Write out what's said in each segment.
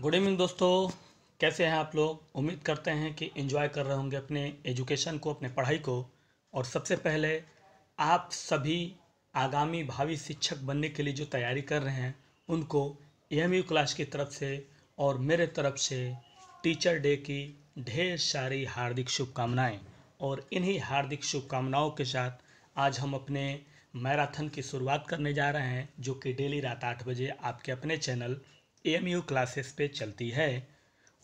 good evening दोस्तों कैसे हैं आप लोग उम्मीद करते हैं कि एंजॉय कर रहे होंगे अपने एजुकेशन को अपने पढ़ाई को और सबसे पहले आप सभी आगामी भावी शिक्षक बनने के लिए जो तैयारी कर रहे हैं उनको एम क्लास की तरफ से और मेरे तरफ से टीचर डे की ढेर सारी हार्दिक शुभकामनाएं और इन्हीं हार्दिक शुभकामनाओं के साथ आज हम अपने मैराथन की शुरुआत करने जा रहे हैं जो कि डेली रात आठ बजे आपके अपने चैनल एम यू क्लासेस पे चलती है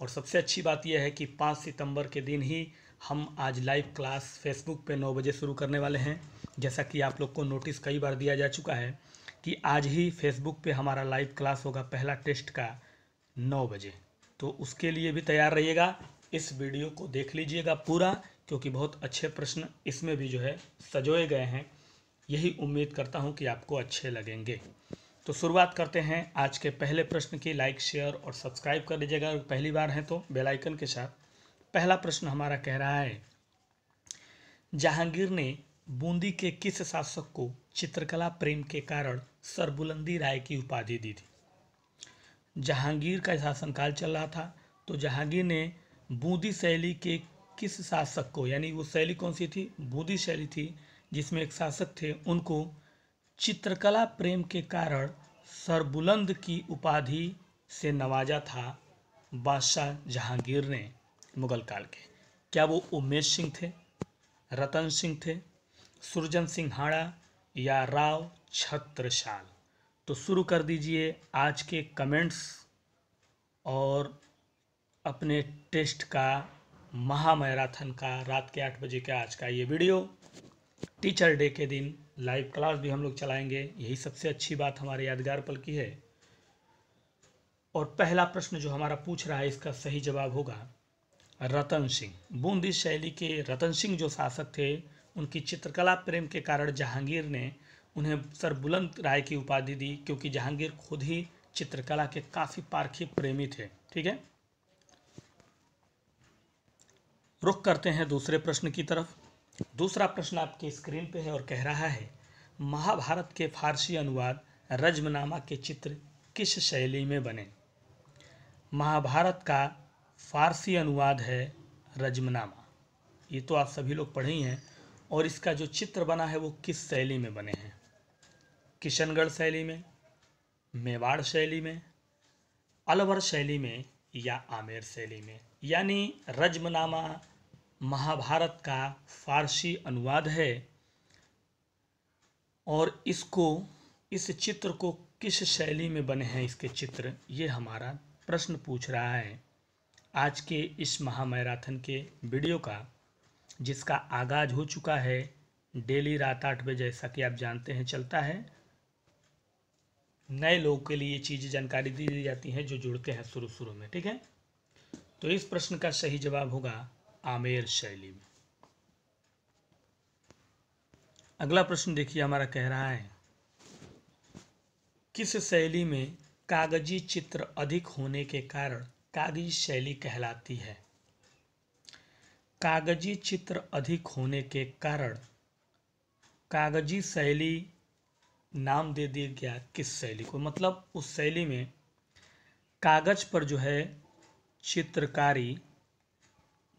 और सबसे अच्छी बात यह है कि पाँच सितंबर के दिन ही हम आज लाइव क्लास फेसबुक पे नौ बजे शुरू करने वाले हैं जैसा कि आप लोग को नोटिस कई बार दिया जा चुका है कि आज ही फेसबुक पे हमारा लाइव क्लास होगा पहला टेस्ट का नौ बजे तो उसके लिए भी तैयार रहिएगा इस वीडियो को देख लीजिएगा पूरा क्योंकि बहुत अच्छे प्रश्न इसमें भी जो है सजोए गए हैं यही उम्मीद करता हूँ कि आपको अच्छे लगेंगे तो शुरुआत करते हैं आज के पहले प्रश्न की लाइक शेयर और सब्सक्राइब कर लीजिएगा अगर पहली बार हैं तो बेल आइकन के साथ पहला प्रश्न हमारा कह रहा है जहांगीर ने बूंदी के किस शासक को चित्रकला प्रेम के कारण सरबुलंदी राय की उपाधि दी थी जहांगीर का शासनकाल चल रहा था तो जहांगीर ने बूंदी शैली के किस शासक को यानी वो शैली कौन सी थी बूंदी शैली थी जिसमें एक शासक थे उनको चित्रकला प्रेम के कारण सरबुलंद की उपाधि से नवाजा था बादशाह जहांगीर ने मुगल काल के क्या वो उमेश सिंह थे रतन सिंह थे सुरजन सिंह हाड़ा या राव छत्रशाल तो शुरू कर दीजिए आज के कमेंट्स और अपने टेस्ट का महामैराथन का रात के आठ बजे का आज का ये वीडियो टीचर डे के दिन लाइव क्लास भी हम लोग चलाएंगे यही सबसे अच्छी बात हमारे यादगार पल की है और पहला प्रश्न जो हमारा पूछ रहा है इसका सही जवाब होगा रतन सिंह बूंदी शैली के रतन सिंह जो शासक थे उनकी चित्रकला प्रेम के कारण जहांगीर ने उन्हें सर बुलंद राय की उपाधि दी क्योंकि जहांगीर खुद ही चित्रकला के काफ़ी पारखी प्रेमी थे ठीक है रुख करते हैं दूसरे प्रश्न की तरफ दूसरा प्रश्न आपके स्क्रीन पे है और कह रहा है महाभारत के फारसी अनुवाद रजमनामा के चित्र किस शैली में बने महाभारत का फारसी अनुवाद है रजमनामा ये तो आप सभी लोग पढ़े ही हैं और इसका जो चित्र बना है वो किस शैली में बने हैं किशनगढ़ शैली में मेवाड़ शैली में अलवर शैली में या आमेर शैली में यानी रजमनामा महाभारत का फारसी अनुवाद है और इसको इस चित्र को किस शैली में बने हैं इसके चित्र ये हमारा प्रश्न पूछ रहा है आज के इस महामैराथन के वीडियो का जिसका आगाज हो चुका है डेली रात आठ बजे जैसा कि आप जानते हैं चलता है नए लोगों के लिए चीज़ें जानकारी दी जाती हैं जो जुड़ते हैं शुरू शुरू में ठीक है तो इस प्रश्न का सही जवाब होगा आमेर शैली में अगला प्रश्न देखिए हमारा कह रहा है किस शैली में कागजी चित्र अधिक होने के कारण कागजी शैली कहलाती है कागजी चित्र अधिक होने के कारण कागजी शैली नाम दे दिया गया किस शैली को मतलब उस शैली में कागज पर जो है चित्रकारी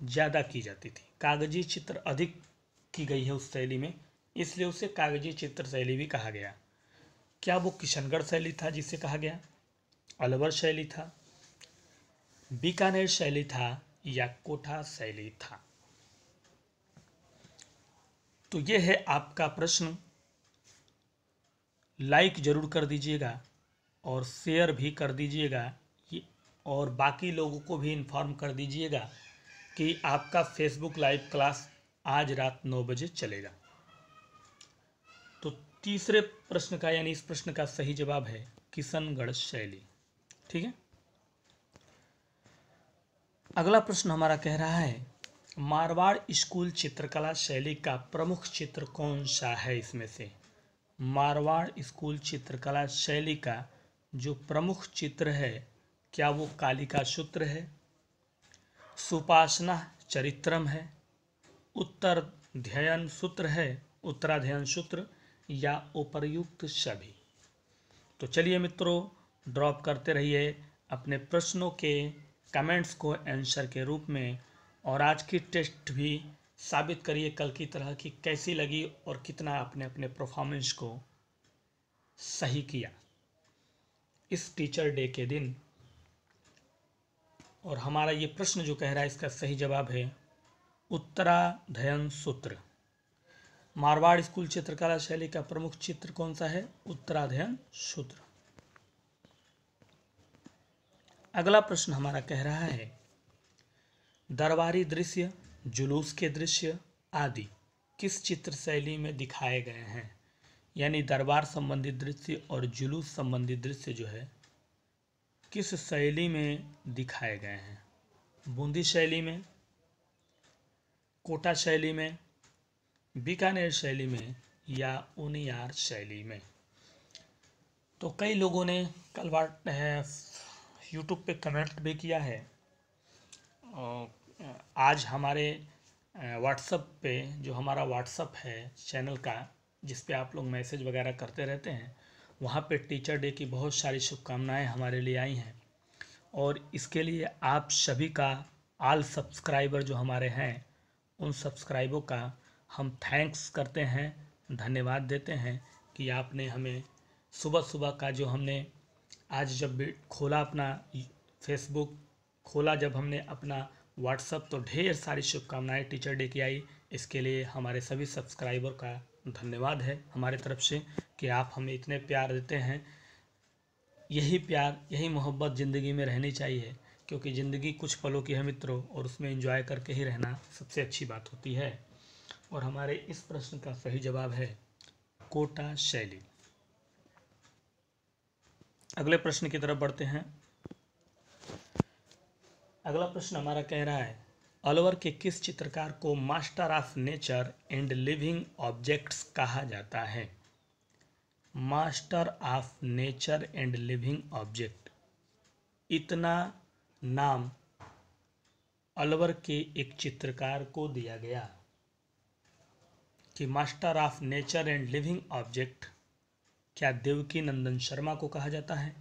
ज़्यादा की जाती थी कागजी चित्र अधिक की गई है उस शैली में इसलिए उसे कागजी चित्र शैली भी कहा गया क्या वो किशनगढ़ शैली था जिसे कहा गया अलवर शैली था बीकानेर शैली था या कोठा शैली था तो ये है आपका प्रश्न लाइक ज़रूर कर दीजिएगा और शेयर भी कर दीजिएगा और बाकी लोगों को भी इन्फॉर्म कर दीजिएगा कि आपका फेसबुक लाइव क्लास आज रात नौ बजे चलेगा तो तीसरे प्रश्न का यानी इस प्रश्न का सही जवाब है किशनगढ़ शैली ठीक है अगला प्रश्न हमारा कह रहा है मारवाड़ स्कूल चित्रकला शैली का प्रमुख चित्र कौन सा है इसमें से मारवाड़ स्कूल चित्रकला शैली का जो प्रमुख चित्र है क्या वो कालिका सूत्र है सुपासना चरित्रम है उत्तर ध्ययन सूत्र है उत्तराध्ययन सूत्र या उपर्युक्त सभी तो चलिए मित्रों ड्रॉप करते रहिए अपने प्रश्नों के कमेंट्स को आंसर के रूप में और आज की टेस्ट भी साबित करिए कल की तरह कि कैसी लगी और कितना आपने अपने परफॉर्मेंस को सही किया इस टीचर डे के दिन और हमारा ये प्रश्न जो कह रहा है इसका सही जवाब है उत्तराध्ययन सूत्र मारवाड़ स्कूल चित्रकला शैली का प्रमुख चित्र कौन सा है उत्तराध्ययन सूत्र अगला प्रश्न हमारा कह रहा है दरबारी दृश्य जुलूस के दृश्य आदि किस चित्र शैली में दिखाए गए हैं यानी दरबार संबंधित दृश्य और जुलूस संबंधित दृश्य जो है किस शैली में दिखाए गए हैं बूंदी शैली में कोटा शैली में बीकानेर शैली में या उनियार शैली में तो कई लोगों ने कल बार यूट्यूब पे कमेंट भी किया है और आज हमारे व्हाट्सअप पे जो हमारा व्हाट्सअप है चैनल का जिस पे आप लोग मैसेज वगैरह करते रहते हैं वहाँ पे टीचर डे की बहुत सारी शुभकामनाएं हमारे लिए आई हैं और इसके लिए आप सभी का आल सब्सक्राइबर जो हमारे हैं उन सब्सक्राइबों का हम थैंक्स करते हैं धन्यवाद देते हैं कि आपने हमें सुबह सुबह का जो हमने आज जब खोला अपना फेसबुक खोला जब हमने अपना व्हाट्सअप तो ढेर सारी शुभकामनाएं टीचर डे की आई इसके लिए हमारे सभी सब्सक्राइबर का धन्यवाद है हमारे तरफ से कि आप हमें इतने प्यार देते हैं यही प्यार यही मोहब्बत ज़िंदगी में रहनी चाहिए क्योंकि ज़िंदगी कुछ पलों की है मित्रों और उसमें इंजॉय करके ही रहना सबसे अच्छी बात होती है और हमारे इस प्रश्न का सही जवाब है कोटा शैली अगले प्रश्न की तरफ बढ़ते हैं अगला प्रश्न हमारा कह रहा है अलवर के किस चित्रकार को master of nature and living objects कहा जाता है master of nature and living object इतना नाम अलवर के एक चित्रकार को दिया गया कि master of nature and living object क्या देवकी नंदन शर्मा को कहा जाता है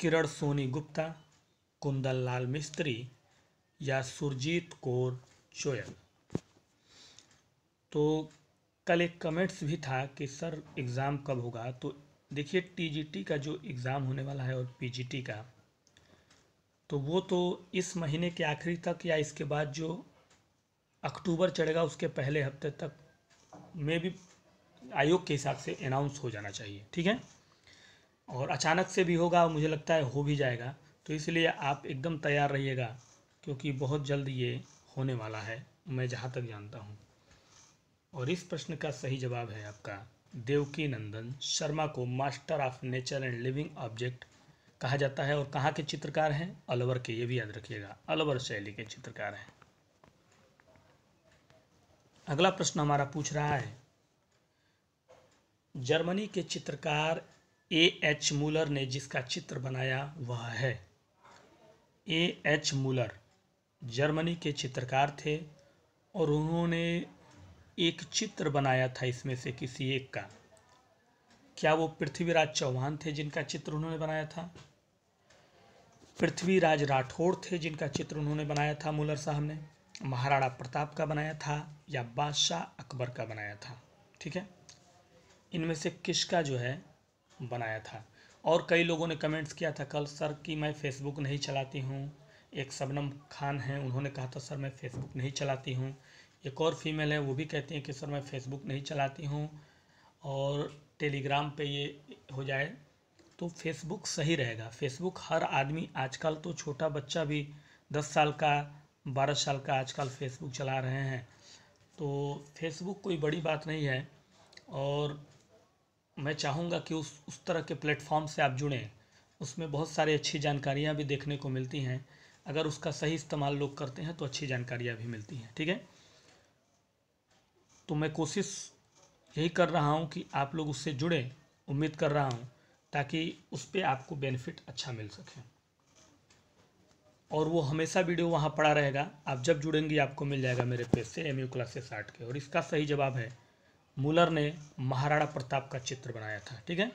किरण सोनी गुप्ता कुंदन लाल मिस्त्री या सुरजीत कौर चोयल तो कल एक कमेंट्स भी था कि सर एग्ज़ाम कब होगा तो देखिए टीजीटी का जो एग्ज़ाम होने वाला है और पीजीटी का तो वो तो इस महीने के आखिरी तक या इसके बाद जो अक्टूबर चढ़ेगा उसके पहले हफ्ते तक में भी आयोग के हिसाब से अनाउंस हो जाना चाहिए ठीक है और अचानक से भी होगा मुझे लगता है हो भी जाएगा तो इसलिए आप एकदम तैयार रहिएगा क्योंकि बहुत जल्द ये होने वाला है मैं जहाँ तक जानता हूँ और इस प्रश्न का सही जवाब है आपका देवकी नंदन शर्मा को master of nature and living object कहा जाता है और कहाँ के चित्रकार हैं अलवर के ये भी याद रखिएगा अलवर शैली के चित्रकार हैं अगला प्रश्न हमारा पूछ रहा है जर्मनी के चित्रकार ए एच मूलर ने जिसका चित्र बनाया वह है ए एच मूलर जर्मनी के चित्रकार थे और उन्होंने एक चित्र बनाया था इसमें से किसी एक का क्या वो पृथ्वीराज चौहान थे जिनका चित्र उन्होंने बनाया था पृथ्वीराज राठौड़ थे जिनका चित्र उन्होंने बनाया था मुलर साहब ने महाराणा प्रताप का बनाया था या बादशाह अकबर का बनाया था ठीक है इनमें से किसका जो है बनाया था और कई लोगों ने कमेंट्स किया था कल सर कि मैं फेसबुक नहीं चलाती हूँ एक शबनम खान हैं उन्होंने कहा था सर मैं फेसबुक नहीं चलाती हूँ एक और फीमेल है वो भी कहती हैं कि सर मैं फेसबुक नहीं चलाती हूँ और टेलीग्राम पे ये हो जाए तो फेसबुक सही रहेगा फेसबुक हर आदमी आजकल तो छोटा बच्चा भी दस साल का बारह साल का आजकल फेसबुक चला रहे हैं तो फेसबुक कोई बड़ी बात नहीं है और मैं चाहूँगा कि उस उस तरह के प्लेटफॉर्म से आप जुड़ें उसमें बहुत सारी अच्छी जानकारियाँ भी देखने को मिलती हैं अगर उसका सही इस्तेमाल लोग करते हैं तो अच्छी जानकारियाँ भी मिलती हैं ठीक है तो मैं कोशिश यही कर रहा हूँ कि आप लोग उससे जुड़ें उम्मीद कर रहा हूँ ताकि उस पर आपको बेनिफिट अच्छा मिल सके और वो हमेशा वीडियो वहाँ पड़ा रहेगा आप जब जुड़ेंगे आपको मिल जाएगा मेरे पेज से एम यू क्लासेस आर्ट के और इसका सही जवाब है मूलर ने महाराणा प्रताप का चित्र बनाया था ठीक है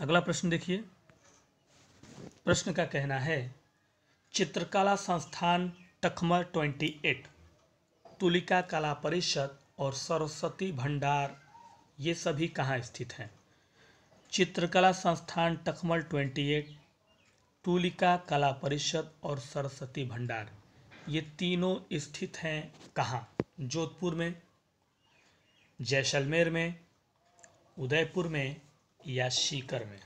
अगला प्रश्न देखिए प्रश्न का कहना है चित्रकला संस्थान टखमर ट्वेंटी एट तुलिका कला परिषद और सरस्वती भंडार ये सभी कहाँ स्थित हैं चित्रकला संस्थान टखमल ट्वेंटी एट तुलिका कला परिषद और सरस्वती भंडार ये तीनों स्थित हैं कहाँ जोधपुर में जैसलमेर में उदयपुर में या सीकर में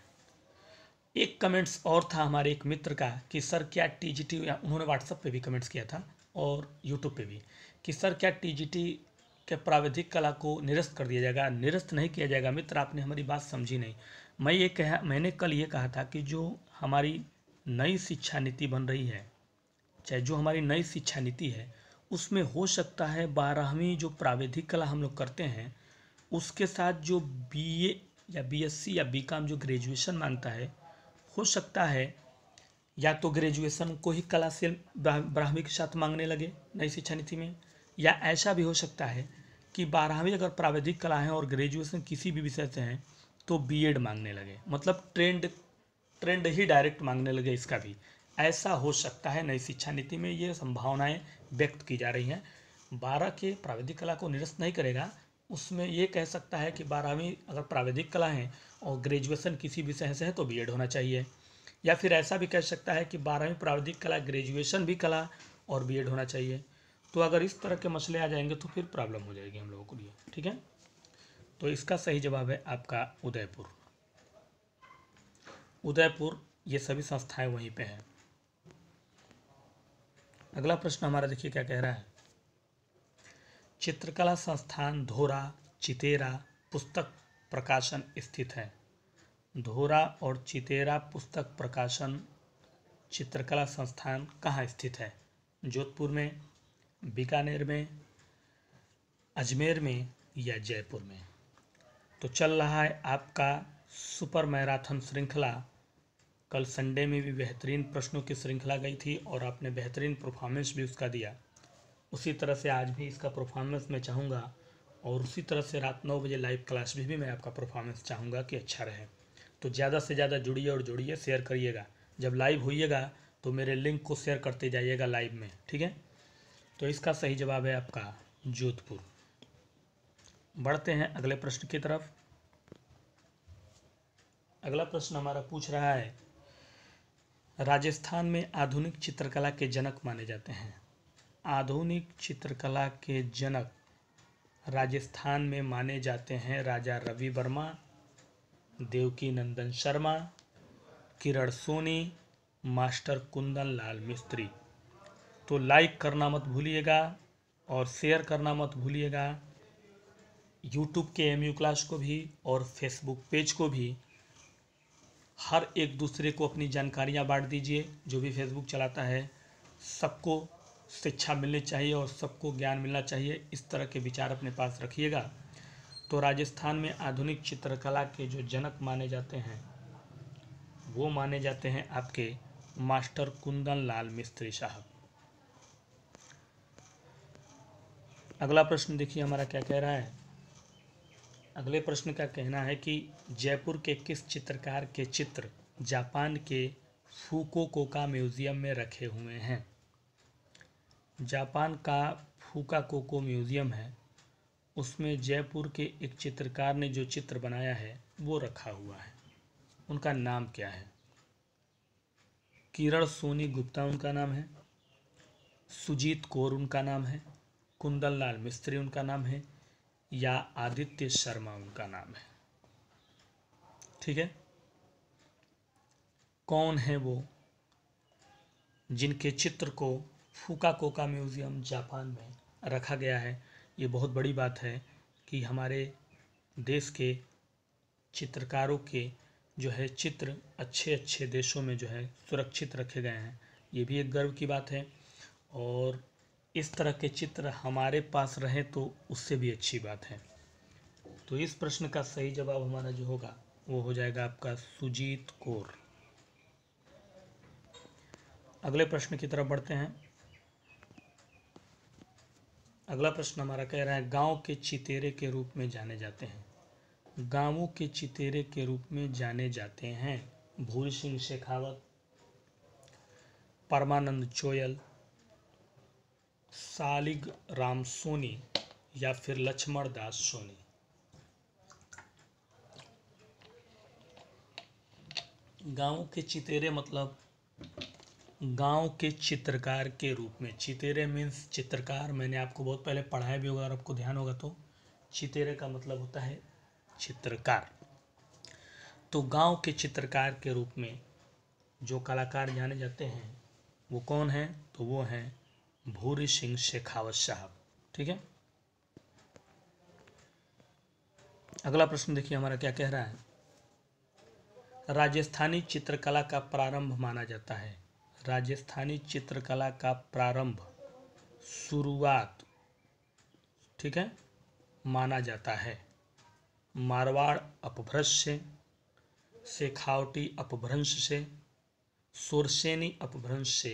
एक कमेंट्स और था हमारे एक मित्र का कि सर क्या टी जी टी उन्होंने व्हाट्सएप पे भी कमेंट्स किया था और यूट्यूब पे भी कि सर क्या टी जी टी के प्राविधिक कला को निरस्त कर दिया जाएगा निरस्त नहीं किया जाएगा मित्र आपने हमारी बात समझी नहीं मैं ये कह मैंने कल ये कहा था कि जो हमारी नई शिक्षा नीति बन रही है चाहे जो हमारी नई शिक्षा नीति है उसमें हो सकता है बारहवीं जो प्राविधिक कला हम लोग करते हैं उसके साथ जो बी या बी या बी जो ग्रेजुएशन मांगता है हो सकता है या तो ग्रेजुएशन को ही कला से बारहवीं के साथ मांगने लगे नई शिक्षा नीति में या ऐसा भी हो सकता है कि बारहवीं अगर प्राविधिक कला है और ग्रेजुएशन किसी भी विषय से हैं तो बीएड मांगने लगे मतलब ट्रेंड ट्रेंड ही डायरेक्ट मांगने लगे इसका भी ऐसा हो सकता है नई शिक्षा नीति में ये संभावनाएं व्यक्त की जा रही हैं बारह के प्राविधिक कला को निरस्त नहीं करेगा उसमें ये कह सकता है कि बारहवीं अगर प्राविधिक कला है और ग्रेजुएशन किसी विषय से है तो बी होना चाहिए या फिर ऐसा भी कह सकता है कि बारहवीं प्राविधिक कला ग्रेजुएशन भी कला और बी होना चाहिए तो अगर इस तरह के मसले आ जाएंगे तो फिर प्रॉब्लम हो जाएगी हम लोगों को लिए ठीक है तो इसका सही जवाब है आपका उदयपुर उदयपुर ये सभी संस्थाएं वहीं पे हैं अगला प्रश्न हमारा देखिए क्या कह रहा है चित्रकला संस्थान धोरा चितेरा पुस्तक प्रकाशन स्थित है धोरा और चितेरा पुस्तक प्रकाशन चित्रकला संस्थान कहाँ स्थित है जोधपुर में बीकानेर में अजमेर में या जयपुर में तो चल रहा है आपका सुपर मैराथन श्रृंखला कल संडे में भी बेहतरीन प्रश्नों की श्रृंखला गई थी और आपने बेहतरीन परफॉर्मेंस भी उसका दिया उसी तरह से आज भी इसका परफॉर्मेंस मैं चाहूँगा और उसी तरह से रात नौ बजे लाइव क्लास में भी मैं आपका परफॉर्मेंस चाहूँगा कि अच्छा रहे तो ज़्यादा से ज़्यादा जुड़िए और जुड़िए शेयर करिएगा जब लाइव होइएगा तो मेरे लिंक को शेयर करते जाइएगा लाइव में ठीक है तो इसका सही जवाब है आपका जोधपुर बढ़ते हैं अगले प्रश्न की तरफ अगला प्रश्न हमारा पूछ रहा है राजस्थान में आधुनिक चित्रकला के जनक माने जाते हैं आधुनिक चित्रकला के जनक राजस्थान में माने जाते हैं राजा रवि वर्मा देवकी नंदन शर्मा किरण सोनी मास्टर कुंदन लाल मिस्त्री तो लाइक करना मत भूलिएगा और शेयर करना मत भूलिएगा यूट्यूब के एम क्लास को भी और फेसबुक पेज को भी हर एक दूसरे को अपनी जानकारियाँ बांट दीजिए जो भी फेसबुक चलाता है सबको शिक्षा मिलनी चाहिए और सबको ज्ञान मिलना चाहिए इस तरह के विचार अपने पास रखिएगा तो राजस्थान में आधुनिक चित्रकला के जो जनक माने जाते हैं वो माने जाते हैं आपके मास्टर कुंदन लाल मिस्त्री साहब अगला प्रश्न देखिए हमारा क्या कह रहा है अगले प्रश्न का कहना है कि जयपुर के किस चित्रकार के चित्र जापान के फूको कोका म्यूजियम में रखे हुए हैं जापान का फूका कोको म्यूज़ियम है उसमें जयपुर के एक चित्रकार ने जो चित्र बनाया है वो रखा हुआ है उनका नाम क्या है किरण सोनी गुप्ता उनका नाम है सुजीत कौर उनका नाम है कुंदन लाल मिस्त्री उनका नाम है या आदित्य शर्मा उनका नाम है ठीक है कौन है वो जिनके चित्र को फुकाकोका म्यूज़ियम जापान में रखा गया है ये बहुत बड़ी बात है कि हमारे देश के चित्रकारों के जो है चित्र अच्छे अच्छे देशों में जो है सुरक्षित रखे गए हैं ये भी एक गर्व की बात है और इस तरह के चित्र हमारे पास रहें तो उससे भी अच्छी बात है तो इस प्रश्न का सही जवाब हमारा जो होगा वो हो जाएगा आपका सुजीत कौर अगले प्रश्न की तरफ बढ़ते हैं अगला प्रश्न हमारा कह रहा है गांव के चितेरे के रूप में जाने जाते हैं गांवों के चितेरे के रूप में जाने जाते हैं भूल सिंह शेखावत परमानंद चोयल सालिग राम सोनी या फिर लक्ष्मण दास सोनी गांवों के चितेरे मतलब गांव के चित्रकार के रूप में चितेरे मीन्स चित्रकार मैंने आपको बहुत पहले पढ़ाया भी होगा और आपको ध्यान होगा तो चितेरे का मतलब होता है चित्रकार तो गांव के चित्रकार के रूप में जो कलाकार जाने जाते हैं वो कौन हैं तो वो हैं भूरी सिंह शेखावत साहब ठीक है अगला प्रश्न देखिए हमारा क्या कह रहा है राजस्थानी चित्रकला का प्रारंभ माना जाता है राजस्थानी चित्रकला का प्रारंभ शुरुआत ठीक है माना जाता है मारवाड़ अपभ्रंश से शेखावटी अपभ्रंश से सोरसेनी अपभ्रंश से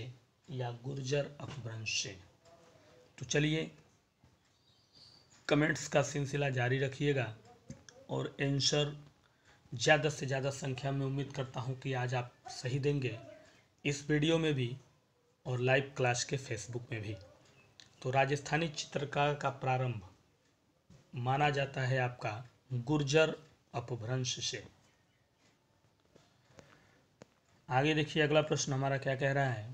या गुर्जर अपभ्रंश से तो चलिए कमेंट्स का सिलसिला जारी रखिएगा और आंसर ज़्यादा से ज़्यादा संख्या में उम्मीद करता हूँ कि आज आप सही देंगे इस वीडियो में भी और लाइव क्लास के फेसबुक में भी तो राजस्थानी चित्रकार का प्रारंभ माना जाता है आपका गुर्जर अपभ्रंश से आगे देखिए अगला प्रश्न हमारा क्या कह रहा है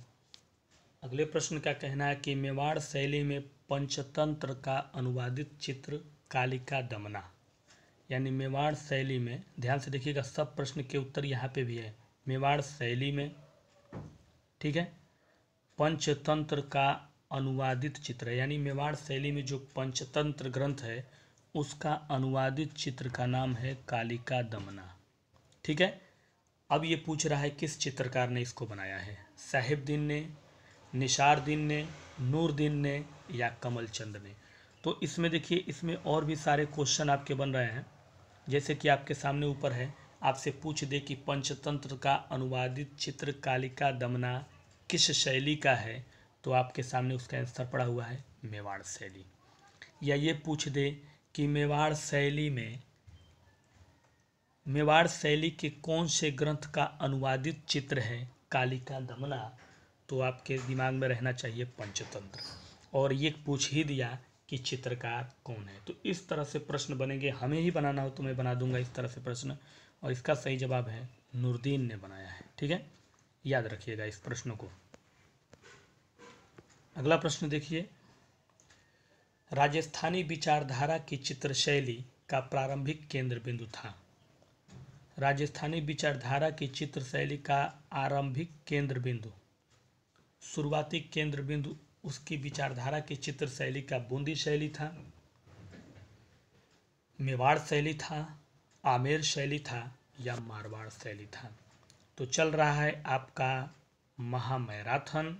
अगले प्रश्न का कहना है कि मेवाड़ शैली में पंचतंत्र का अनुवादित चित्र कालिका दमना यानी मेवाड़ शैली में ध्यान से देखिएगा सब प्रश्न के उत्तर यहाँ पे भी है मेवाड़ शैली में ठीक है पंचतंत्र का अनुवादित चित्र यानी मेवाड़ शैली में जो पंचतंत्र ग्रंथ है उसका अनुवादित चित्र का नाम है कालिका दमना ठीक है अब ये पूछ रहा है किस चित्रकार ने इसको बनाया है साहिबद्दीन ने निशारद्दीन ने नूरद्दीन ने या कमल चंद ने तो इसमें देखिए इसमें और भी सारे क्वेश्चन आपके बन रहे हैं जैसे कि आपके सामने ऊपर है आपसे पूछ दे कि पंचतंत्र का अनुवादित चित्र कालिका दमना किस शैली का है तो आपके सामने उसका आंसर पड़ा हुआ है मेवाड़ शैली या ये पूछ दे कि मेवाड़ शैली में मेवाड़ शैली के कौन से ग्रंथ का अनुवादित चित्र है कालिका दमना तो आपके दिमाग में रहना चाहिए पंचतंत्र और ये पूछ ही दिया कि चित्रकार कौन है तो इस तरह से प्रश्न बनेंगे हमें ही बनाना हो तो मैं बना दूंगा इस तरह से प्रश्न और इसका सही जवाब है नूरदीन ने बनाया है ठीक है याद रखिएगा इस प्रश्न को अगला प्रश्न देखिए राजस्थानी विचारधारा की चित्र शैली का प्रारंभिक केंद्र बिंदु था राजस्थानी विचारधारा की चित्र शैली का आरंभिक केंद्र बिंदु शुरुआती केंद्र बिंदु उसकी विचारधारा की चित्र शैली का बूंदी शैली था मेवाड़ शैली था आमेर शैली था या मारवाड़ शैली था तो चल रहा है आपका महामैराथन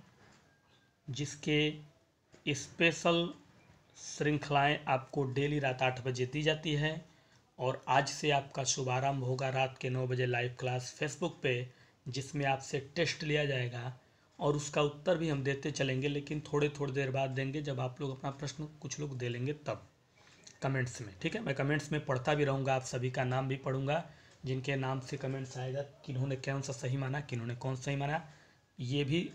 जिसके स्पेशल श्रृंखलाएं आपको डेली रात आठ बजे दी जाती हैं और आज से आपका शुभारंभ होगा रात के नौ बजे लाइव क्लास फेसबुक पे जिसमें आपसे टेस्ट लिया जाएगा और उसका उत्तर भी हम देते चलेंगे लेकिन थोड़े थोड़ी देर बाद देंगे जब आप लोग अपना प्रश्न कुछ लोग दे लेंगे तब कमेंट्स में ठीक है मैं कमेंट्स में पढ़ता भी रहूँगा आप सभी का नाम भी पढ़ूँगा जिनके नाम से कमेंट्स आएगा किन्होंने कौन सा सही माना किन्होंने कौन सही माना ये भी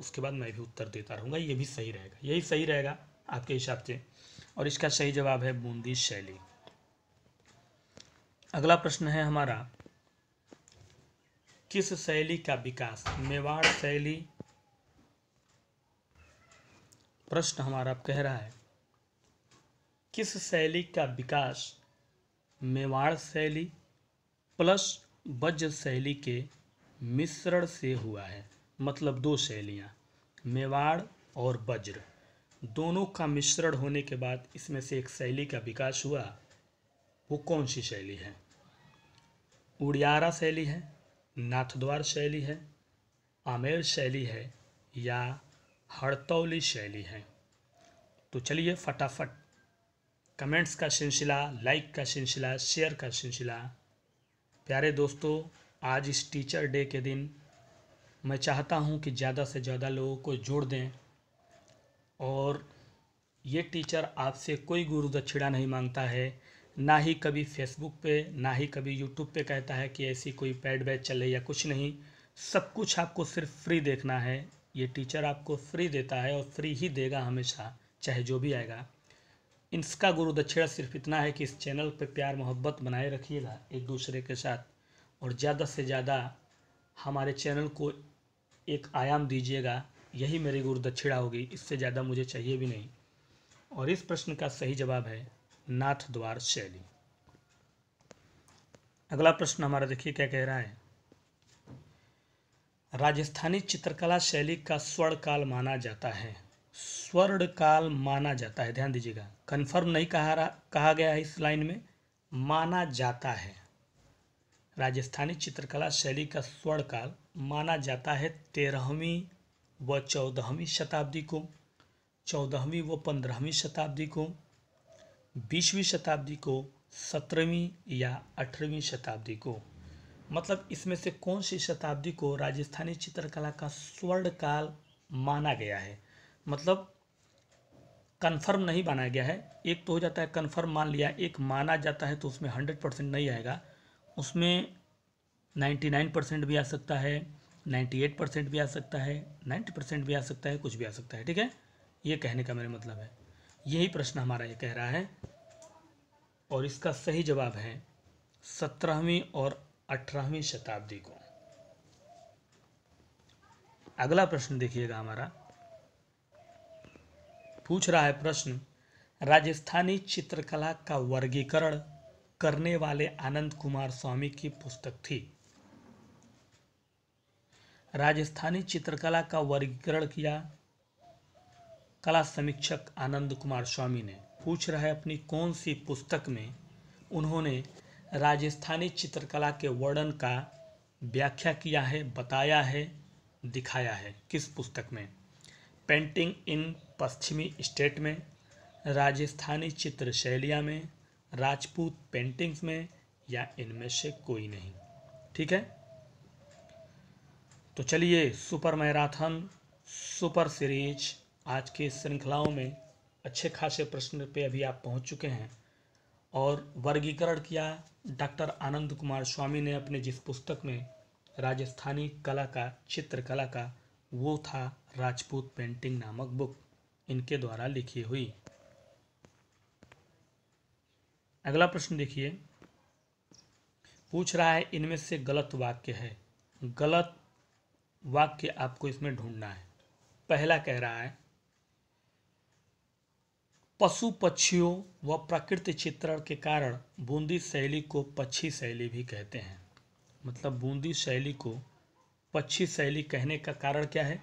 उसके बाद मैं भी उत्तर देता रहूँगा ये भी सही रहेगा यही सही रहेगा आपके हिसाब से और इसका सही जवाब है बूंदी शैली अगला प्रश्न है हमारा किस शैली का विकास मेवाड़ शैली प्रश्न हमारा कह रहा है किस शैली का विकास मेवाड़ शैली प्लस वज्र शैली के मिश्रण से हुआ है मतलब दो शैलियाँ मेवाड़ और वज्र दोनों का मिश्रण होने के बाद इसमें से एक शैली का विकास हुआ वो कौन सी शैली है उड़ियारा शैली है नाथद्वार शैली है आमेर शैली है या हड़तौली शैली है तो चलिए फटाफट कमेंट्स का सिलसिला लाइक का सिलसिला शेयर का सिलसिला प्यारे दोस्तों आज इस टीचर डे के दिन मैं चाहता हूं कि ज़्यादा से ज़्यादा लोगों को जोड़ दें और ये टीचर आपसे कोई गुरु दक्षिणा नहीं मांगता है ना ही कभी फेसबुक पे ना ही कभी यूट्यूब पे कहता है कि ऐसी कोई पैड बैच चले या कुछ नहीं सब कुछ आपको सिर्फ फ्री देखना है ये टीचर आपको फ्री देता है और फ्री ही देगा हमेशा चाहे जो भी आएगा इसका गुरु दक्षिणा सिर्फ इतना है कि इस चैनल पर प्यार मोहब्बत बनाए रखिएगा एक दूसरे के साथ और ज़्यादा से ज़्यादा हमारे चैनल को एक आयाम दीजिएगा यही मेरी गुरु दक्षिणा होगी इससे ज़्यादा मुझे चाहिए भी नहीं और इस प्रश्न का सही जवाब है नाथ द्वार शैली अगला प्रश्न हमारा देखिए क्या कह रहा है राजस्थानी चित्रकला शैली का स्वर्ण काल माना जाता है स्वर्ण काल माना जाता है ध्यान दीजिएगा कन्फर्म नहीं कहा रहा कहा गया है इस लाइन में माना जाता है राजस्थानी चित्रकला शैली का स्वर्ण काल माना जाता है तेरहवीं व चौदहवीं शताब्दी को चौदहवीं व पंद्रहवीं शताब्दी को बीसवीं शताब्दी को सत्रहवीं या अठारहवीं शताब्दी को मतलब इसमें से कौन सी शताब्दी को राजस्थानी चित्रकला का स्वर्ण काल माना गया है मतलब कन्फर्म नहीं बनाया गया है एक तो हो जाता है कन्फर्म मान लिया एक माना जाता है तो उसमें हंड्रेड परसेंट नहीं आएगा उसमें नाइन्टी नाइन परसेंट भी आ सकता है नाइन्टी एट परसेंट भी आ सकता है नाइन्टी परसेंट भी आ सकता है कुछ भी आ सकता है ठीक है ये कहने का मेरा मतलब है यही प्रश्न हमारा ये कह रहा है और इसका सही जवाब है सत्रहवीं और अठारहवीं शताब्दी को अगला प्रश्न देखिएगा हमारा पूछ रहा है प्रश्न राजस्थानी चित्रकला का वर्गीकरण करने वाले आनंद कुमार स्वामी की पुस्तक थी राजस्थानी चित्रकला का वर्गीकरण किया कला समीक्षक आनंद कुमार स्वामी ने पूछ रहा है अपनी कौन सी पुस्तक में उन्होंने राजस्थानी चित्रकला के वर्णन का व्याख्या किया है बताया है दिखाया है किस पुस्तक में पेंटिंग इन पश्चिमी स्टेट में राजस्थानी चित्र शैलिया में राजपूत पेंटिंग्स में या इनमें से कोई नहीं ठीक है तो चलिए सुपर मैराथन सुपर सीरीज आज की श्रृंखलाओं में अच्छे खासे प्रश्न पे अभी आप पहुंच चुके हैं और वर्गीकरण किया डॉक्टर आनंद कुमार स्वामी ने अपने जिस पुस्तक में राजस्थानी कला का चित्रकला का वो था राजपूत पेंटिंग नामक बुक इनके द्वारा लिखी हुई अगला प्रश्न देखिए पूछ रहा है इनमें से गलत वाक्य है गलत वाक्य आपको इसमें ढूंढना है पहला कह रहा है पशु पक्षियों व प्रकृति चित्रण के कारण बूंदी शैली को पक्षी शैली भी कहते हैं मतलब बूंदी शैली को पक्षी शैली कहने का कारण क्या है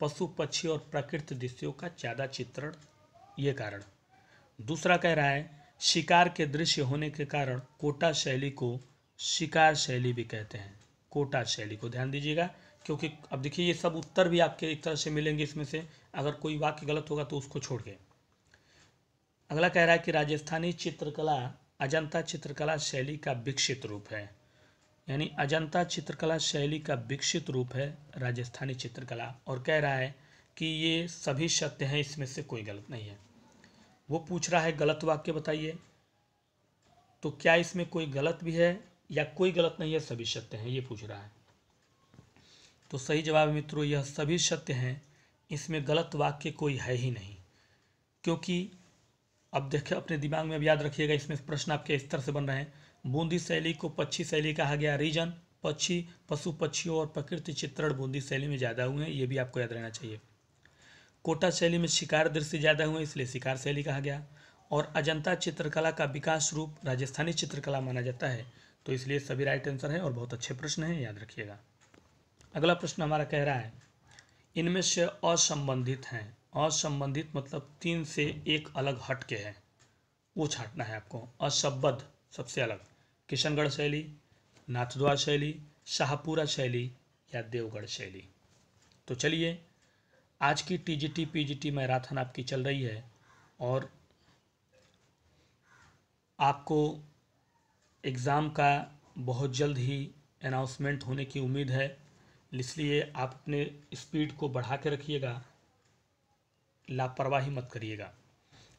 पशु पक्षी और प्रकृति दृश्यों का ज़्यादा चित्रण ये कारण दूसरा कह रहा है शिकार के दृश्य होने के कारण कोटा शैली को शिकार शैली भी कहते हैं कोटा शैली को ध्यान दीजिएगा क्योंकि अब देखिए ये सब उत्तर भी आपके एक तरह से मिलेंगे इसमें से अगर कोई वाक्य गलत होगा तो उसको छोड़ के अगला कह रहा है कि राजस्थानी चित्रकला अजंता चित्रकला शैली का विकसित रूप है यानी अजंता चित्रकला शैली का विकसित रूप है राजस्थानी चित्रकला और कह रहा है कि ये सभी सत्य हैं इसमें से कोई गलत नहीं है वो पूछ रहा है गलत वाक्य बताइए तो क्या इसमें कोई गलत भी है या कोई गलत नहीं है सभी सत्य हैं ये पूछ रहा है तो सही जवाब मित्रों यह सभी सत्य हैं इसमें गलत वाक्य कोई है ही नहीं क्योंकि अब देखिए अपने दिमाग में अब याद रखिएगा इसमें प्रश्न आपके स्तर से बन रहे हैं बूंदी शैली को पक्षी शैली कहा गया रीजन पक्षी पशु पक्षियों और प्रकृति चित्रण बूंदी शैली में ज़्यादा हुए हैं ये भी आपको याद रहना चाहिए कोटा शैली में शिकार दृश्य ज़्यादा हुए इसलिए शिकार शैली कहा गया और अजंता चित्रकला का विकास रूप राजस्थानी चित्रकला माना जाता है तो इसलिए सभी राइट आंसर हैं और बहुत अच्छे प्रश्न हैं याद रखिएगा अगला प्रश्न हमारा कह रहा है इनमें से असंबंधित हैं असंबंधित मतलब तीन से एक अलग हट के हैं वो छाटना है आपको असबद्ध सबसे अलग किशनगढ़ शैली नाथद्वार शैली शाहपुरा शैली या देवगढ़ शैली तो चलिए आज की टीजीटी पीजीटी मैराथन आपकी चल रही है और आपको एग्ज़ाम का बहुत जल्द ही अनाउंसमेंट होने की उम्मीद है इसलिए आप अपने स्पीड को बढ़ा के रखिएगा लापरवाही मत करिएगा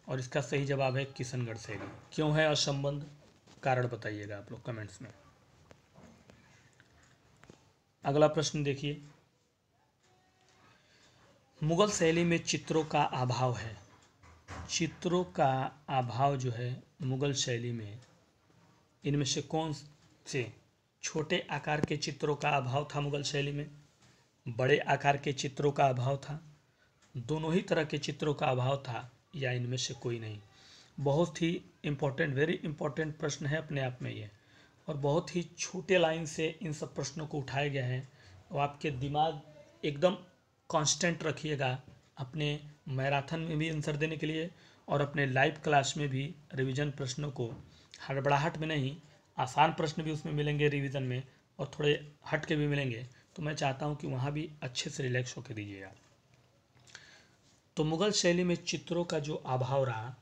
और इसका सही जवाब है किशनगढ़ शैली क्यों है असंबंध कारण बताइएगा आप लोग कमेंट्स में अगला प्रश्न देखिए मुगल शैली में चित्रों का अभाव है चित्रों का अभाव जो है मुगल शैली में इनमें से कौन से छोटे आकार के चित्रों का अभाव था मुगल शैली में बड़े आकार के चित्रों का अभाव था दोनों ही तरह के चित्रों का अभाव था या इनमें से कोई नहीं बहुत ही इम्पोर्टेंट वेरी इम्पोर्टेंट प्रश्न है अपने आप में ये और बहुत ही छोटे लाइन से इन सब प्रश्नों को उठाया गया है तो आपके दिमाग एकदम कांस्टेंट रखिएगा अपने मैराथन में भी आंसर देने के लिए और अपने लाइव क्लास में भी रिवीजन प्रश्नों को हड़बड़ाहट में नहीं आसान प्रश्न भी उसमें मिलेंगे रिवीजन में और थोड़े हट के भी मिलेंगे तो मैं चाहता हूँ कि वहाँ भी अच्छे से रिलैक्स होकर दीजिएगा तो मुग़ल शैली में चित्रों का जो अभाव रहा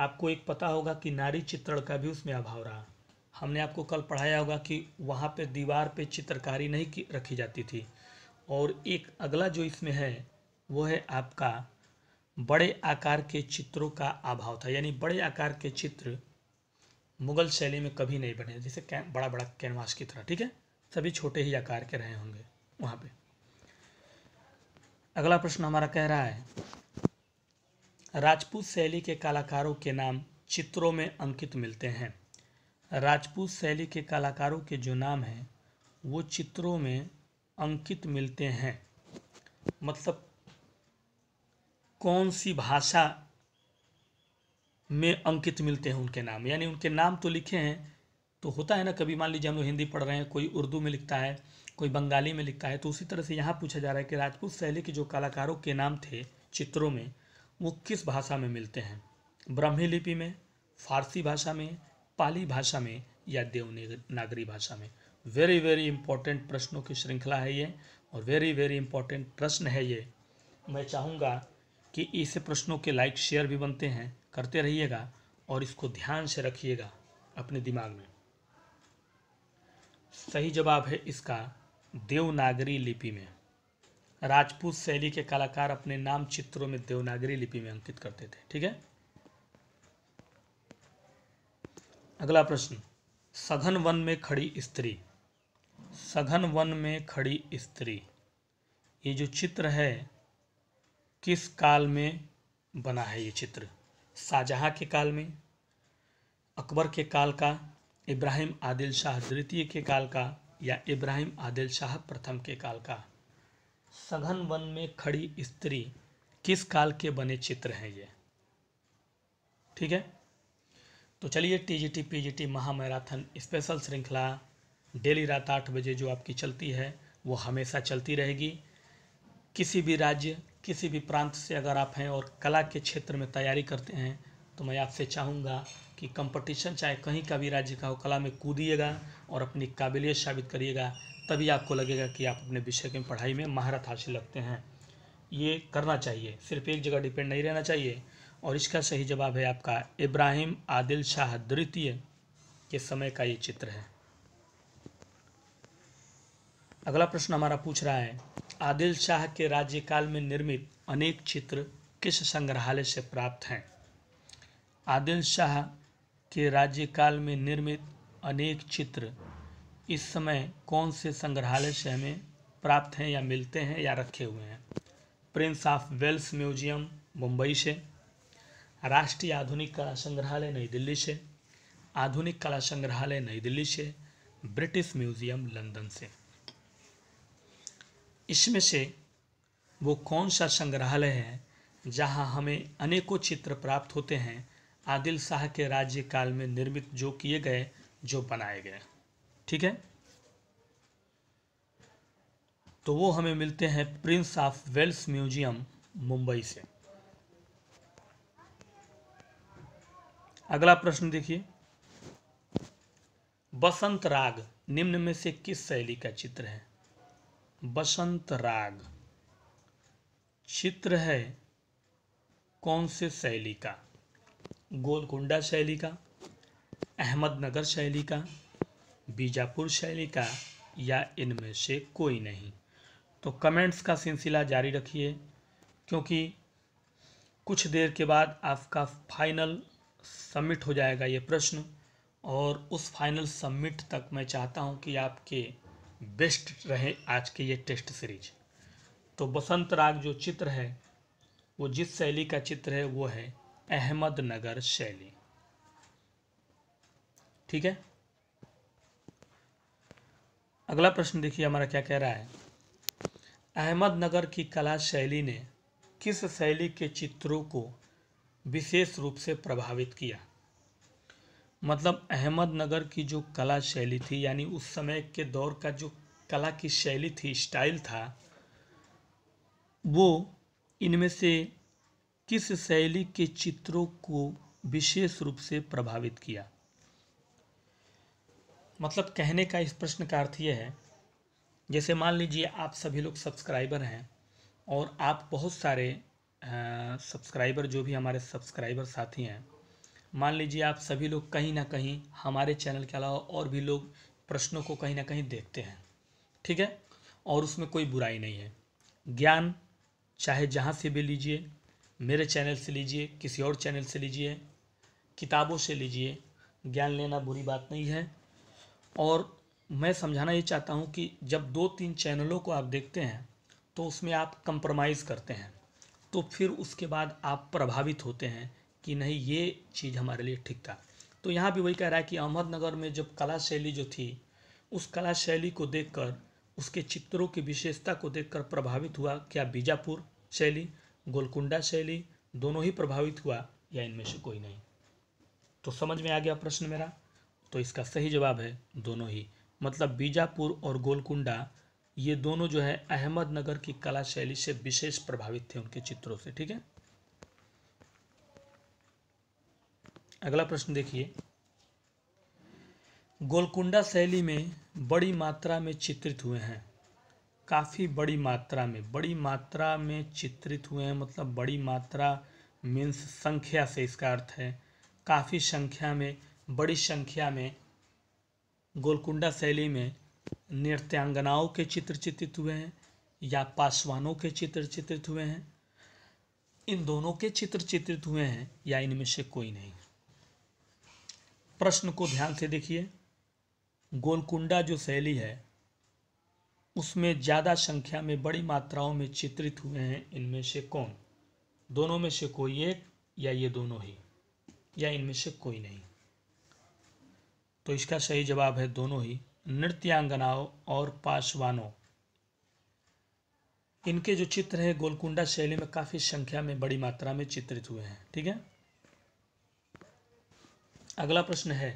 आपको एक पता होगा कि नारी चित्रण का भी उसमें अभाव रहा हमने आपको कल पढ़ाया होगा कि वहाँ पे दीवार पे चित्रकारी नहीं की रखी जाती थी और एक अगला जो इसमें है वो है आपका बड़े आकार के चित्रों का अभाव था यानी बड़े आकार के चित्र मुगल शैली में कभी नहीं बने जैसे बड़ा बड़ा कैनवास की तरह ठीक है सभी छोटे ही आकार के रहे होंगे वहाँ पे अगला प्रश्न हमारा कह रहा है राजपूत शैली के कलाकारों के नाम चित्रों में अंकित मिलते हैं राजपूत शैली के कलाकारों के जो नाम हैं वो चित्रों में अंकित मिलते हैं मतलब कौन सी भाषा में अंकित मिलते हैं उनके नाम यानी उनके नाम तो लिखे हैं तो होता है ना कभी मान लीजिए हम लोग हिंदी पढ़ रहे हैं कोई उर्दू में लिखता है कोई बंगाली में लिखता है तो उसी तरह से यहाँ पूछा जा रहा है कि राजपूत शैली के जो कलाकारों के नाम थे चित्रों में वो किस भाषा में मिलते हैं ब्राह्मी लिपि में फारसी भाषा में पाली भाषा में या देवनागरी भाषा में वेरी वेरी इंपॉर्टेंट प्रश्नों की श्रृंखला है ये और वेरी वेरी इंपॉर्टेंट प्रश्न है ये मैं चाहूँगा कि इस प्रश्नों के लाइक शेयर भी बनते हैं करते रहिएगा और इसको ध्यान से रखिएगा अपने दिमाग में सही जवाब है इसका देवनागरी लिपि में राजपूत शैली के कलाकार अपने नाम चित्रों में देवनागरी लिपि में अंकित करते थे ठीक है अगला प्रश्न सघन वन में खड़ी स्त्री सघन वन में खड़ी स्त्री ये जो चित्र है किस काल में बना है ये चित्र शाहजहाँ के काल में अकबर के काल का इब्राहिम आदिल शाह द्वितीय के काल का या इब्राहिम आदिल शाह प्रथम के काल का सघन वन में खड़ी स्त्री किस काल के बने चित्र हैं ये ठीक है तो चलिए टीजीटी पीजीटी महामैराथन स्पेशल श्रृंखला डेली रात आठ बजे जो आपकी चलती है वो हमेशा चलती रहेगी किसी भी राज्य किसी भी प्रांत से अगर आप हैं और कला के क्षेत्र में तैयारी करते हैं तो मैं आपसे चाहूँगा कि कंपटीशन चाहे कहीं का भी राज्य का हो कला में कूदिएगा और अपनी काबिलियत साबित करिएगा तभी आपको लगेगा कि आप अपने विषय की पढ़ाई में महारत हासिल रखते हैं ये करना चाहिए सिर्फ एक जगह डिपेंड नहीं रहना चाहिए और इसका सही जवाब है आपका इब्राहिम आदिल शाह द्वितीय के समय का ये चित्र है अगला प्रश्न हमारा पूछ रहा है आदिल शाह के राज्यकाल में निर्मित अनेक चित्र किस संग्रहालय से प्राप्त हैं आदिल शाह के राज्यकाल में निर्मित अनेक चित्र इस समय कौन से संग्रहालय से हमें प्राप्त हैं या मिलते हैं या रखे हुए हैं prince of Wales museum Mumbai से राष्ट्रीय आधुनिक कला संग्रहालय नई दिल्ली से आधुनिक कला संग्रहालय नई दिल्ली से ब्रिटिश म्यूजियम लंदन से इसमें से वो कौन सा संग्रहालय है जहां हमें अनेकों चित्र प्राप्त होते हैं आदिल शाह के राज्यकाल में निर्मित जो किए गए जो बनाए गए ठीक है तो वो हमें मिलते हैं prince of Wales museum Mumbai से अगला प्रश्न देखिए बसंत राग निम्न में से किस शैली का चित्र है बसंत राग चित्र है कौन से शैली का गोलकुंडा शैली का अहमदनगर शैली का बीजापुर शैली का या इनमें से कोई नहीं तो कमेंट्स का सिलसिला जारी रखिए क्योंकि कुछ देर के बाद आपका फाइनल सबमिट हो जाएगा ये प्रश्न और उस फाइनल सबमिट तक मैं चाहता हूँ कि आपके बेस्ट रहे आज के ये टेस्ट सीरीज तो बसंत राग जो चित्र है वो जिस शैली का चित्र है वो है अहमदनगर शैली ठीक है अगला प्रश्न देखिए हमारा क्या कह रहा है अहमदनगर की कला शैली ने किस शैली के चित्रों को विशेष रूप से प्रभावित किया मतलब अहमदनगर की जो कला शैली थी यानी उस समय के दौर का जो कला की शैली थी स्टाइल था वो इनमें से किस शैली के चित्रों को विशेष रूप से प्रभावित किया मतलब कहने का इस प्रश्न का अर्थ यह है जैसे मान लीजिए आप सभी लोग सब्सक्राइबर हैं और आप बहुत सारे सब्सक्राइबर जो भी हमारे सब्सक्राइबर साथी हैं मान लीजिए आप सभी लोग कहीं ना कहीं हमारे चैनल के अलावा और भी लोग प्रश्नों को कहीं ना कहीं देखते हैं ठीक है और उसमें कोई बुराई नहीं है ज्ञान चाहे जहाँ से भी लीजिए मेरे चैनल से लीजिए किसी और चैनल से लीजिए किताबों से लीजिए ज्ञान लेना बुरी बात नहीं है और मैं समझाना ये चाहता हूँ कि जब दो तीन चैनलों को आप देखते हैं तो उसमें आप कंप्रोमाइज़ करते हैं तो फिर उसके बाद आप प्रभावित होते हैं कि नहीं ये चीज़ हमारे लिए ठीक था तो यहाँ भी वही कह रहा है कि अहमदनगर में जब कला शैली जो थी उस कला शैली को देखकर उसके चित्रों की विशेषता को देखकर प्रभावित हुआ क्या बीजापुर शैली गोलकुंडा शैली दोनों ही प्रभावित हुआ या इनमें से कोई नहीं तो समझ में आ गया प्रश्न मेरा तो इसका सही जवाब है दोनों ही मतलब बीजापुर और गोलकुंडा ये दोनों जो है अहमदनगर की कला शैली से विशेष प्रभावित थे उनके चित्रों से ठीक है अगला प्रश्न देखिए गोलकुंडा शैली में बड़ी मात्रा में चित्रित हुए हैं काफ़ी बड़ी मात्रा में बड़ी मात्रा में चित्रित हुए हैं मतलब बड़ी मात्रा मीन्स संख्या से इसका अर्थ है काफ़ी संख्या में बड़ी संख्या में गोलकुंडा शैली में नृत्यांगनाओं के चित्र चित्रित हुए हैं या पासवानों के चित्र चित्रित हुए हैं इन दोनों के चित्र चित्रित हुए हैं या इनमें से कोई नहीं प्रश्न को ध्यान से देखिए गोलकुंडा जो शैली है उसमें ज़्यादा संख्या में बड़ी मात्राओं में चित्रित हुए हैं इनमें से कौन दोनों में से कोई एक या ये दोनों ही या इनमें से कोई नहीं तो इसका सही जवाब है दोनों ही नृत्यांगनाओं और पासवानों इनके जो चित्र हैं गोलकुंडा शैली में काफ़ी संख्या में बड़ी मात्रा में चित्रित हुए हैं ठीक है अगला प्रश्न है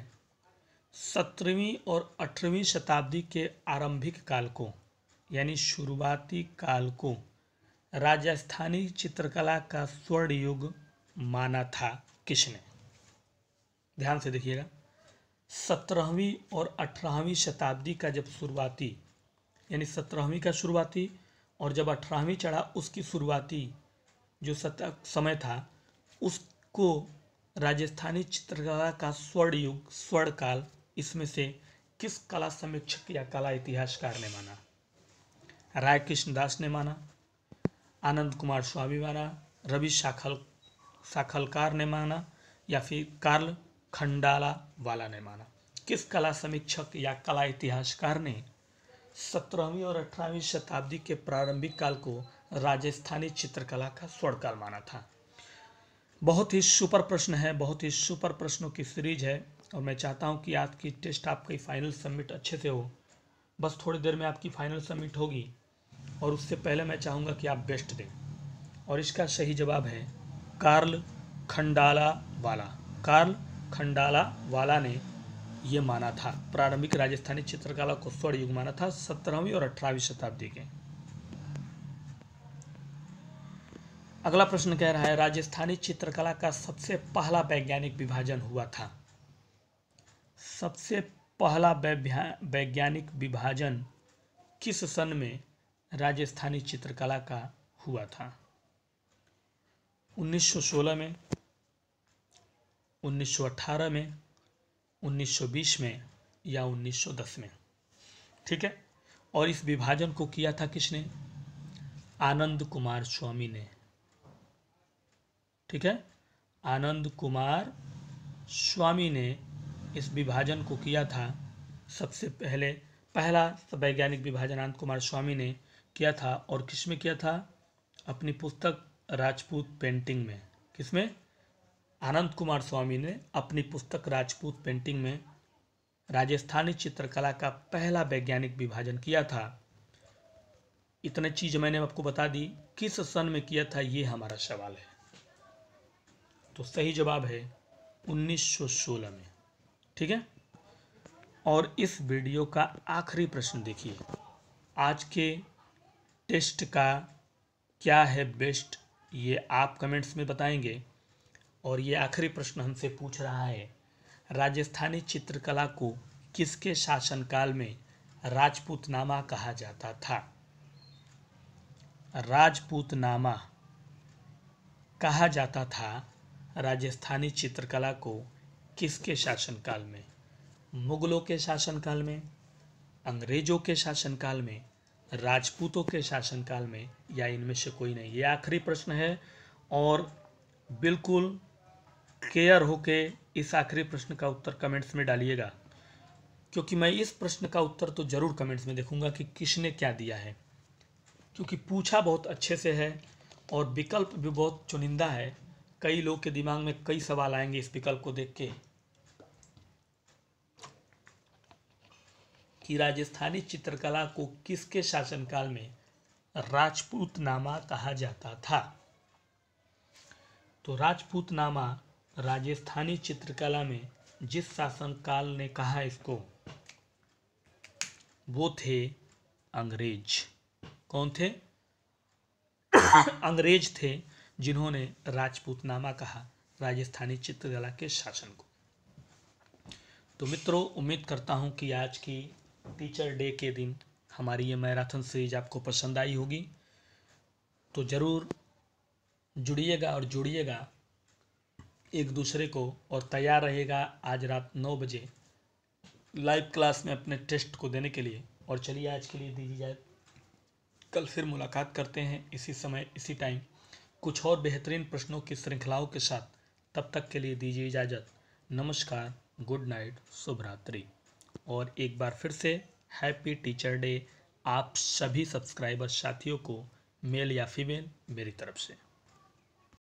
सत्रहवीं और अठारहवीं शताब्दी के आरंभिक काल को यानी शुरुआती काल को राजस्थानी चित्रकला का स्वर्ण युग माना था किसने ध्यान से देखिएगा सत्रहवीं और अठारहवीं शताब्दी का जब शुरुआती यानी सत्रहवीं का शुरुआती और जब अठारहवीं चढ़ा उसकी शुरुआती जो सत समय था उसको राजस्थानी चित्रकला का स्वर्ण युग स्वर्ण काल इसमें से किस कला समीक्षक या कला इतिहासकार ने माना राय कृष्ण दास ने माना आनंद कुमार स्वामी माना रवि साखल साखलकार ने माना या फिर कार्ल खंडाला वाला ने माना किस कला समीक्षक या कला इतिहासकार ने सत्रहवीं और अठारहवीं शताब्दी के प्रारंभिक काल को राजस्थानी चित्रकला का स्वर्णकाल माना था बहुत ही सुपर प्रश्न है बहुत ही सुपर प्रश्नों की सीरीज है और मैं चाहता हूं कि आज की टेस्ट आपकी फाइनल सबमिट अच्छे से हो बस थोड़ी देर में आपकी फाइनल सबमिट होगी और उससे पहले मैं चाहूँगा कि आप बेस्ट दें और इसका सही जवाब है कार्ल खंडाला वाला कार्ल खंडाला वाला ने ये माना था प्रारंभिक राजस्थानी चित्रकला को स्वर्ण युग माना था सत्रहवीं और अठारहवीं शताब्दी के अगला प्रश्न कह रहा है राजस्थानी चित्रकला का सबसे पहला वैज्ञानिक विभाजन हुआ था सबसे पहला वैज्ञानिक विभाजन किस सन में राजस्थानी चित्रकला का हुआ था 1916 में 1918 में 1920 में या 1910 में ठीक है और इस विभाजन को किया था किसने आनंद कुमार स्वामी ने ठीक है आनंद कुमार स्वामी ने इस विभाजन को किया था सबसे पहले पहला वैज्ञानिक विभाजन आनंद कुमार स्वामी ने किया था और किस में किया था अपनी पुस्तक राजपूत पेंटिंग में किसमें आनंद कुमार स्वामी ने अपनी पुस्तक राजपूत पेंटिंग में राजस्थानी चित्रकला का पहला वैज्ञानिक विभाजन किया था इतने चीज़ मैंने आपको बता दी किस सन में किया था ये हमारा सवाल है तो सही जवाब है 1916 में ठीक है और इस वीडियो का आखिरी प्रश्न देखिए आज के टेस्ट का क्या है बेस्ट ये आप कमेंट्स में बताएंगे और ये आखिरी प्रश्न हमसे पूछ रहा है राजस्थानी चित्रकला को किसके शासनकाल में राजपूतनामा कहा जाता था राजपूतनामा कहा जाता था राजस्थानी चित्रकला को किसके शासनकाल में मुगलों के शासनकाल में अंग्रेजों के शासनकाल में राजपूतों के शासनकाल में या इनमें से कोई नहीं ये आखिरी प्रश्न है और बिल्कुल क्लियर होके इस आखिरी प्रश्न का उत्तर कमेंट्स में डालिएगा क्योंकि मैं इस प्रश्न का उत्तर तो ज़रूर कमेंट्स में देखूंगा कि किसने क्या दिया है क्योंकि पूछा बहुत अच्छे से है और विकल्प भी बहुत चुनिंदा है कई लोग के दिमाग में कई सवाल आएंगे इस विकल्प को देख के कि राजस्थानी चित्रकला को किसके शासनकाल में राजपूतनामा कहा जाता था तो राजपूतनामा राजस्थानी चित्रकला में जिस शासनकाल ने कहा इसको वो थे अंग्रेज कौन थे अंग्रेज थे जिन्होंने राजपूतनामा कहा राजस्थानी चित्रकला के शासन को तो मित्रों उम्मीद करता हूँ कि आज की टीचर डे के दिन हमारी ये मैराथन सीरीज आपको पसंद आई होगी तो ज़रूर जुड़िएगा और जुड़िएगा एक दूसरे को और तैयार रहेगा आज रात नौ बजे लाइव क्लास में अपने टेस्ट को देने के लिए और चलिए आज के लिए दीजिए जाए कल फिर मुलाकात करते हैं इसी समय इसी टाइम कुछ और बेहतरीन प्रश्नों की श्रृंखलाओं के साथ तब तक के लिए दीजिए इजाज़त नमस्कार गुड नाइट शुभ रात्रि और एक बार फिर से हैप्पी टीचर डे आप सभी सब्सक्राइबर साथियों को मेल या फीमेल मेरी तरफ से